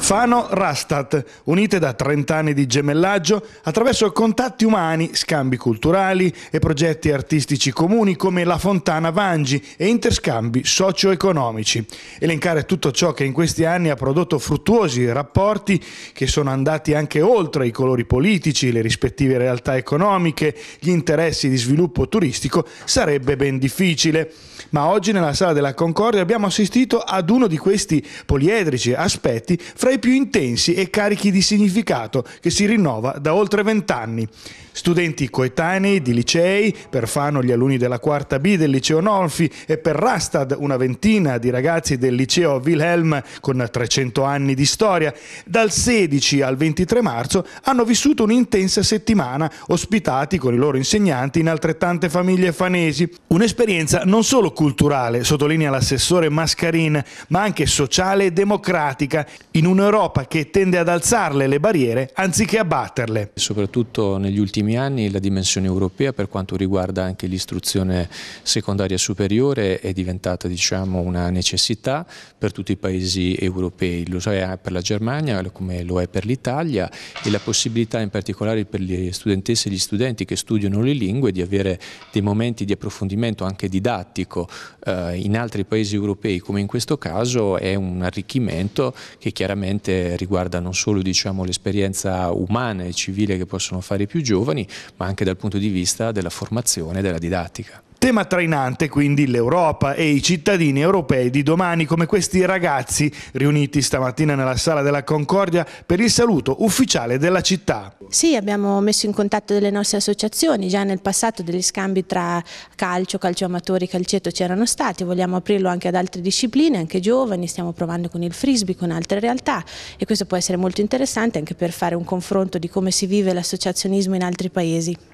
Fano-Rastat, unite da 30 anni di gemellaggio attraverso contatti umani, scambi culturali e progetti artistici comuni come la Fontana Vangi e interscambi socio-economici. Elencare tutto ciò che in questi anni ha prodotto fruttuosi rapporti che sono andati anche oltre i colori politici, le rispettive realtà economiche, gli interessi di sviluppo turistico sarebbe ben difficile. Ma oggi nella Sala della Concordia abbiamo assistito ad uno di questi poliedrici aspetti fra tra i più intensi e carichi di significato che si rinnova da oltre vent'anni. Studenti coetanei di licei, per Fano gli alunni della quarta B del liceo Nolfi e per Rastad una ventina di ragazzi del liceo Wilhelm con 300 anni di storia, dal 16 al 23 marzo hanno vissuto un'intensa settimana ospitati con i loro insegnanti in altrettante famiglie fanesi. Un'esperienza non solo culturale, sottolinea l'assessore Mascarin, ma anche sociale e democratica, in un un'Europa che tende ad alzarle le barriere anziché abbatterle. Soprattutto negli ultimi anni la dimensione europea per quanto riguarda anche l'istruzione secondaria superiore è diventata diciamo, una necessità per tutti i paesi europei, lo è per la Germania come lo è per l'Italia e la possibilità in particolare per le studentesse e gli studenti che studiano le lingue di avere dei momenti di approfondimento anche didattico eh, in altri paesi europei come in questo caso è un arricchimento che chiaramente chiaramente riguarda non solo diciamo, l'esperienza umana e civile che possono fare i più giovani, ma anche dal punto di vista della formazione e della didattica. Tema trainante quindi l'Europa e i cittadini europei di domani come questi ragazzi riuniti stamattina nella sala della Concordia per il saluto ufficiale della città. Sì, abbiamo messo in contatto delle nostre associazioni, già nel passato degli scambi tra calcio, calcio amatori, calcetto c'erano stati, vogliamo aprirlo anche ad altre discipline, anche giovani, stiamo provando con il frisbee, con altre realtà e questo può essere molto interessante anche per fare un confronto di come si vive l'associazionismo in altri paesi.